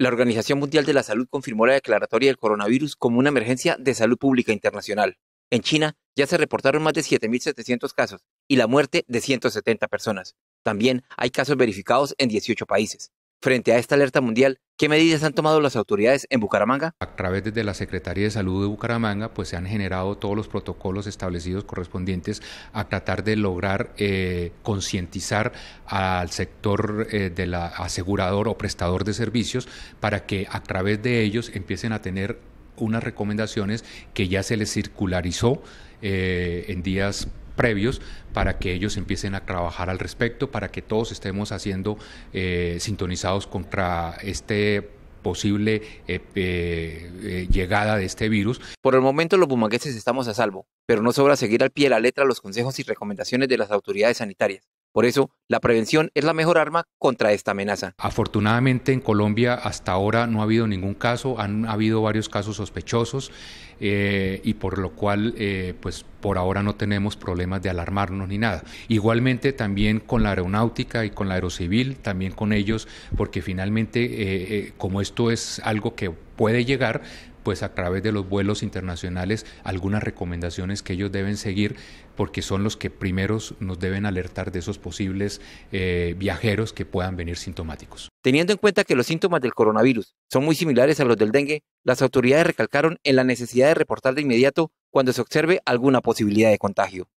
La Organización Mundial de la Salud confirmó la declaratoria del coronavirus como una emergencia de salud pública internacional. En China ya se reportaron más de 7.700 casos y la muerte de 170 personas. También hay casos verificados en 18 países. Frente a esta alerta mundial, ¿Qué medidas han tomado las autoridades en Bucaramanga? A través de la Secretaría de Salud de Bucaramanga, pues se han generado todos los protocolos establecidos correspondientes a tratar de lograr eh, concientizar al sector eh, de la asegurador o prestador de servicios para que a través de ellos empiecen a tener unas recomendaciones que ya se les circularizó eh, en días previos para que ellos empiecen a trabajar al respecto, para que todos estemos haciendo eh, sintonizados contra este posible eh, eh, llegada de este virus. Por el momento los bumangueses estamos a salvo, pero no sobra seguir al pie de la letra los consejos y recomendaciones de las autoridades sanitarias. Por eso, la prevención es la mejor arma contra esta amenaza. Afortunadamente en Colombia hasta ahora no ha habido ningún caso, han habido varios casos sospechosos eh, y por lo cual eh, pues por ahora no tenemos problemas de alarmarnos ni nada. Igualmente también con la aeronáutica y con la aerocivil, también con ellos, porque finalmente eh, como esto es algo que puede llegar, pues a través de los vuelos internacionales algunas recomendaciones que ellos deben seguir porque son los que primeros nos deben alertar de esos posibles eh, viajeros que puedan venir sintomáticos. Teniendo en cuenta que los síntomas del coronavirus son muy similares a los del dengue, las autoridades recalcaron en la necesidad de reportar de inmediato cuando se observe alguna posibilidad de contagio.